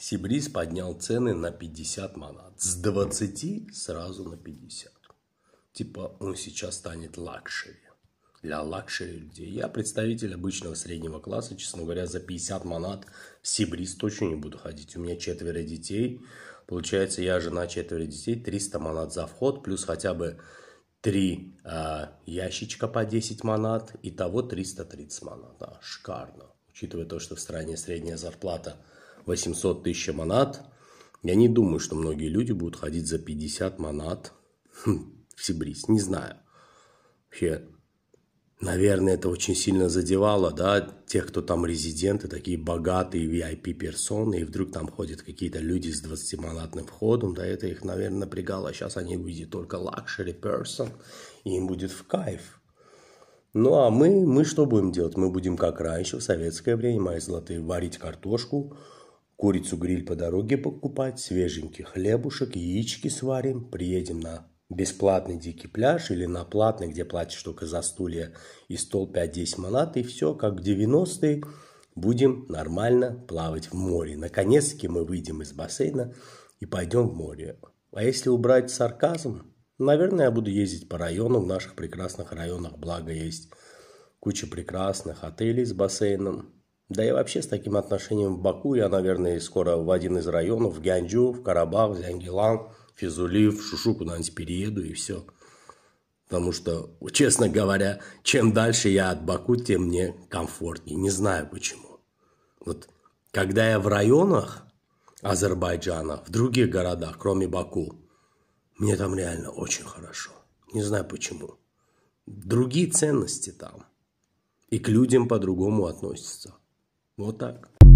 Сибрис поднял цены на 50 манат. С 20 сразу на 50. Типа он сейчас станет лакшери. Для лакшери людей. Я представитель обычного среднего класса, честно говоря, за 50 манат в Сибрис точно не буду ходить. У меня четверо детей. Получается, я жена, четверо детей, 300 манат за вход, плюс хотя бы 3 э, а, ящичка по 10 манат, итого 330 манат. Да, шикарно. Учитывая то, что в стране средняя зарплата – 800 тысяч манат. Я не думаю, что многие люди будут ходить за 50 манат хм, в Сибрис. Не знаю. Вообще, наверное, это очень сильно задевало, да, тех, кто там резиденты, такие богатые VIP-персоны, и вдруг там ходят какие-то люди с 20-манатным входом, да, это их, наверное, напрягало. Сейчас они увидят только luxury person, и им будет в кайф. Ну, а мы, мы что будем делать? Мы будем, как раньше, в советское время, мои золотые, варить картошку, Курицу-гриль по дороге покупать, свеженький хлебушек, яички сварим, приедем на бесплатный дикий пляж или на платный, где платишь только за стулья и стол 5-10 манат, и все, как в 90-е, будем нормально плавать в море. Наконец-таки мы выйдем из бассейна и пойдем в море. А если убрать сарказм, наверное, я буду ездить по району, в наших прекрасных районах, благо есть куча прекрасных отелей с бассейном, да и вообще с таким отношением в Баку я, наверное, скоро в один из районов, в Гянджу, в Карабах, в Зянгелан, в Физули, в Шушу куда-нибудь перееду и все. Потому что, честно говоря, чем дальше я от Баку, тем мне комфортнее. Не знаю почему. Вот когда я в районах Азербайджана, в других городах, кроме Баку, мне там реально очень хорошо. Не знаю почему. Другие ценности там. И к людям по-другому относятся. Вот так.